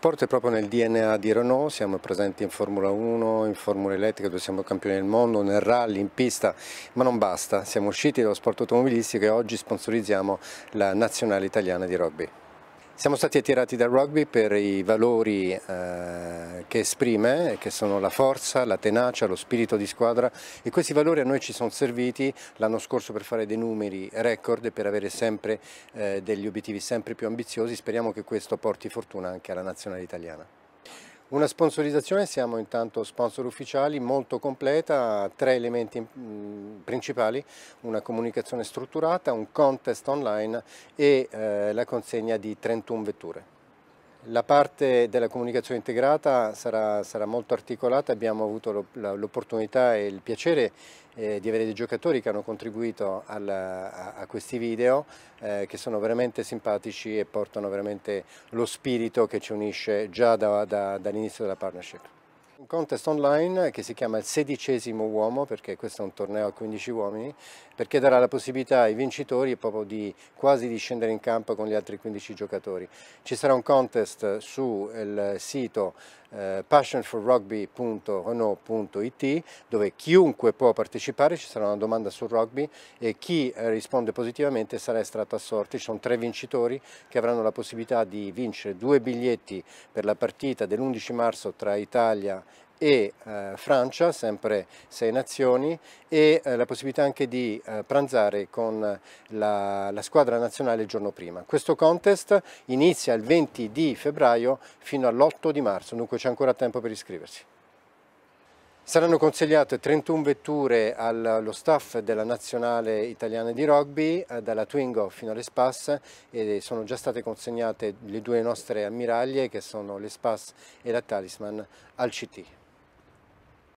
sport è proprio nel DNA di Renault, siamo presenti in Formula 1, in Formula Elettrica dove siamo campioni del mondo, nel rally, in pista, ma non basta, siamo usciti dallo sport automobilistico e oggi sponsorizziamo la nazionale italiana di rugby. Siamo stati attirati dal rugby per i valori eh, che esprime, che sono la forza, la tenacia, lo spirito di squadra e questi valori a noi ci sono serviti l'anno scorso per fare dei numeri record e per avere sempre eh, degli obiettivi sempre più ambiziosi. Speriamo che questo porti fortuna anche alla nazionale italiana. Una sponsorizzazione, siamo intanto sponsor ufficiali, molto completa, tre elementi mm, principali, una comunicazione strutturata, un contest online e eh, la consegna di 31 vetture. La parte della comunicazione integrata sarà, sarà molto articolata, abbiamo avuto l'opportunità e il piacere eh, di avere dei giocatori che hanno contribuito al, a, a, questi video eh, che sono veramente simpatici e portano veramente lo spirito che ci unisce già da, da, dall'inizio della partnership. Un contest online che si chiama il sedicesimo uomo, perché questo è un torneo a 15 uomini, perché darà la possibilità ai vincitori proprio di quasi di scendere in campo con gli altri 15 giocatori. Ci sarà un contest sul sito eh, passionforrugby.renault.it dove chiunque può partecipare, ci sarà una domanda sul rugby e chi eh, risponde positivamente sarà estratto a sorte, ci sono tre vincitori che avranno la possibilità di vincere due biglietti per la partita dell'11 marzo tra Italia e eh, Francia, sempre sei nazioni, e eh, la possibilità anche di eh, pranzare con la, la, squadra nazionale il giorno prima. Questo contest inizia il 20 di febbraio fino all'8 di marzo, dunque c'è ancora tempo per iscriversi. Saranno consigliate 31 vetture allo staff della nazionale italiana di rugby, eh, dalla Twingo fino all'Espass e sono già state consegnate le due nostre ammiraglie che sono l'Espass e la Talisman al CT.